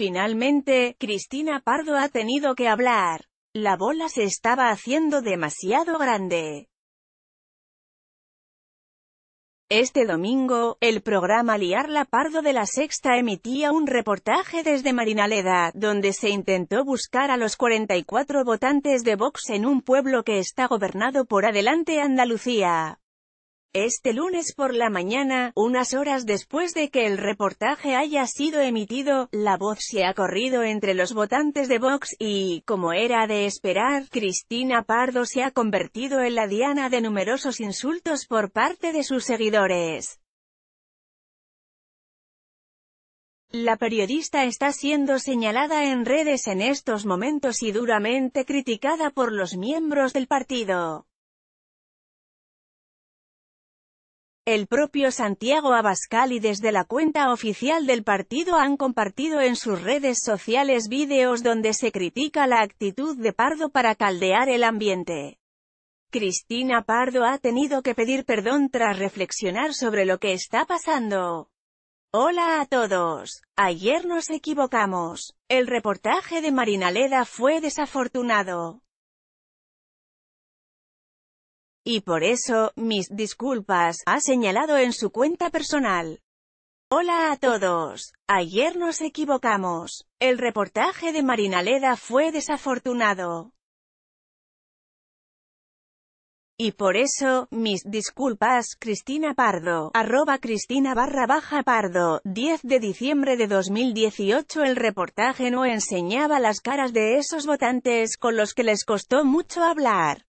Finalmente, Cristina Pardo ha tenido que hablar. La bola se estaba haciendo demasiado grande. Este domingo, el programa Liarla Pardo de la Sexta emitía un reportaje desde Marinaleda, donde se intentó buscar a los 44 votantes de Vox en un pueblo que está gobernado por Adelante Andalucía. Este lunes por la mañana, unas horas después de que el reportaje haya sido emitido, la voz se ha corrido entre los votantes de Vox y, como era de esperar, Cristina Pardo se ha convertido en la diana de numerosos insultos por parte de sus seguidores. La periodista está siendo señalada en redes en estos momentos y duramente criticada por los miembros del partido. El propio Santiago Abascal y desde la cuenta oficial del partido han compartido en sus redes sociales vídeos donde se critica la actitud de Pardo para caldear el ambiente. Cristina Pardo ha tenido que pedir perdón tras reflexionar sobre lo que está pasando. Hola a todos. Ayer nos equivocamos. El reportaje de Marinaleda fue desafortunado. Y por eso, mis disculpas, ha señalado en su cuenta personal. Hola a todos. Ayer nos equivocamos. El reportaje de Marinaleda fue desafortunado. Y por eso, mis disculpas, Cristina Pardo, arroba Cristina barra baja Pardo, 10 de diciembre de 2018 El reportaje no enseñaba las caras de esos votantes con los que les costó mucho hablar.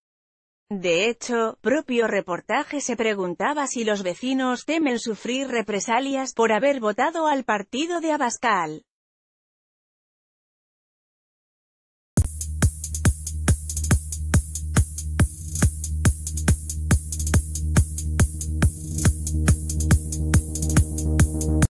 De hecho, propio reportaje se preguntaba si los vecinos temen sufrir represalias por haber votado al partido de Abascal.